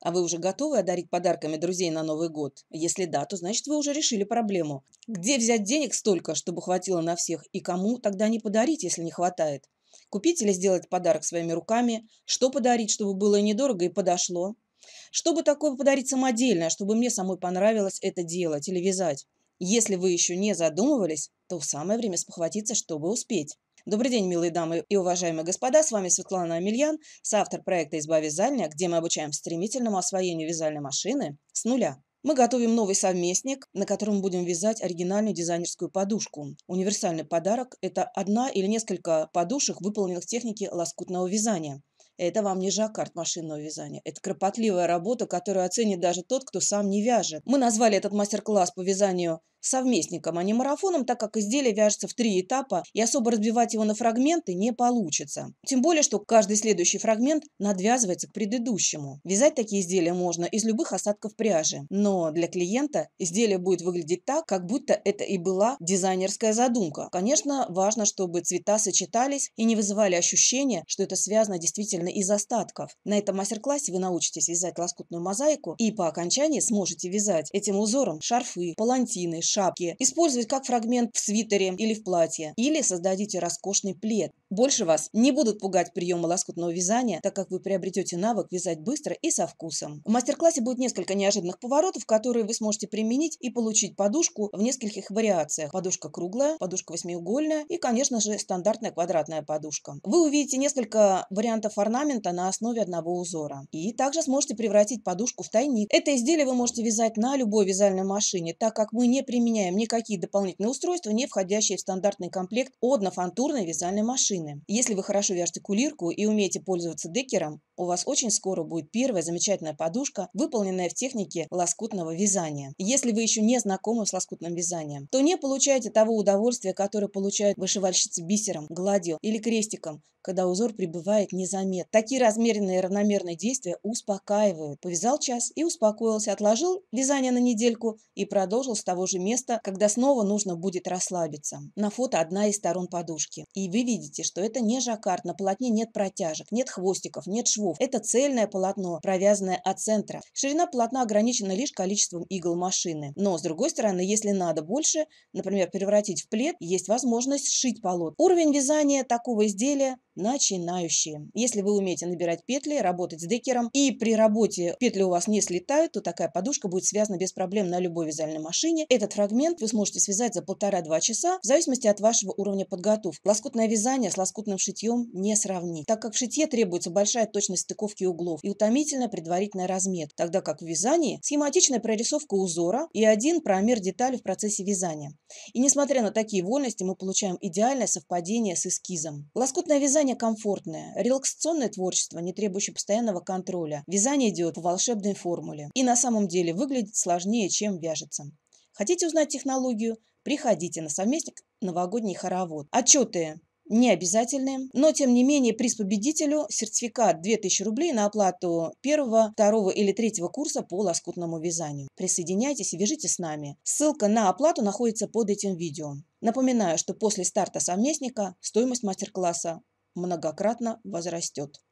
А вы уже готовы одарить подарками друзей на Новый год? Если да, то значит вы уже решили проблему. Где взять денег столько, чтобы хватило на всех? И кому тогда не подарить, если не хватает? Купить или сделать подарок своими руками? Что подарить, чтобы было недорого и подошло? Чтобы такое подарить самодельное, чтобы мне самой понравилось это делать или вязать? Если вы еще не задумывались, то самое время спохватиться, чтобы успеть. Добрый день, милые дамы и уважаемые господа. С вами Светлана Амельян, соавтор проекта избави зальня, где мы обучаем стремительному освоению вязальной машины с нуля. Мы готовим новый совместник, на котором будем вязать оригинальную дизайнерскую подушку. Универсальный подарок – это одна или несколько подушек, выполненных в технике лоскутного вязания – это вам не жаккард машинного вязания. Это кропотливая работа, которую оценит даже тот, кто сам не вяжет. Мы назвали этот мастер-класс по вязанию совместником, а не марафоном, так как изделие вяжется в три этапа, и особо разбивать его на фрагменты не получится. Тем более, что каждый следующий фрагмент надвязывается к предыдущему. Вязать такие изделия можно из любых осадков пряжи, но для клиента изделие будет выглядеть так, как будто это и была дизайнерская задумка. Конечно, важно, чтобы цвета сочетались и не вызывали ощущения, что это связано действительно изготовлены из остатков. На этом мастер-классе вы научитесь вязать лоскутную мозаику и по окончании сможете вязать этим узором шарфы, палантины, шапки, использовать как фрагмент в свитере или в платье, или создадите роскошный плед. Больше вас не будут пугать приемы лоскутного вязания, так как вы приобретете навык вязать быстро и со вкусом. В мастер-классе будет несколько неожиданных поворотов, которые вы сможете применить и получить подушку в нескольких вариациях. Подушка круглая, подушка восьмиугольная и, конечно же, стандартная квадратная подушка. Вы увидите несколько вариантов орнамента орнамента на основе одного узора. И также сможете превратить подушку в тайник. Это изделие вы можете вязать на любой вязальной машине, так как мы не применяем никакие дополнительные устройства, не входящие в стандартный комплект однофантурной вязальной машины. Если вы хорошо вяжете кулирку и умеете пользоваться декером, у вас очень скоро будет первая замечательная подушка, выполненная в технике лоскутного вязания. Если вы еще не знакомы с лоскутным вязанием, то не получаете того удовольствия, которое получают вышивальщицы бисером, гладью или крестиком, когда узор прибывает незаметно. Такие размеренные и равномерные действия успокаивают. Повязал час и успокоился, отложил вязание на недельку и продолжил с того же места, когда снова нужно будет расслабиться. На фото одна из сторон подушки. И вы видите, что это не жаккард, на полотне нет протяжек, нет хвостиков, нет швов. Это цельное полотно, провязанное от центра. Ширина полотна ограничена лишь количеством игл машины. Но, с другой стороны, если надо больше, например, превратить в плед, есть возможность сшить полотно. Уровень вязания такого изделия начинающие. Если вы умеете набирать петли, работать с декером, и при работе петли у вас не слетают, то такая подушка будет связана без проблем на любой вязальной машине. Этот фрагмент вы сможете связать за полтора-два часа, в зависимости от вашего уровня подготовки. Лоскутное вязание с лоскутным шитьем не сравнить, так как в шитье требуется большая точность стыковки углов и утомительная предварительная разметка, тогда как в вязании схематичная прорисовка узора и один промер детали в процессе вязания. И несмотря на такие вольности, мы получаем идеальное совпадение с эскизом. Лоскутное вязание Вязание комфортное, релаксационное творчество, не требующее постоянного контроля. Вязание идет по волшебной формуле и на самом деле выглядит сложнее, чем вяжется. Хотите узнать технологию? Приходите на совместник «Новогодний хоровод». Отчеты не обязательные, но тем не менее приз победителю – сертификат 2000 рублей на оплату первого, второго или третьего курса по лоскутному вязанию. Присоединяйтесь и вяжите с нами. Ссылка на оплату находится под этим видео. Напоминаю, что после старта совместника стоимость мастер-класса многократно возрастет.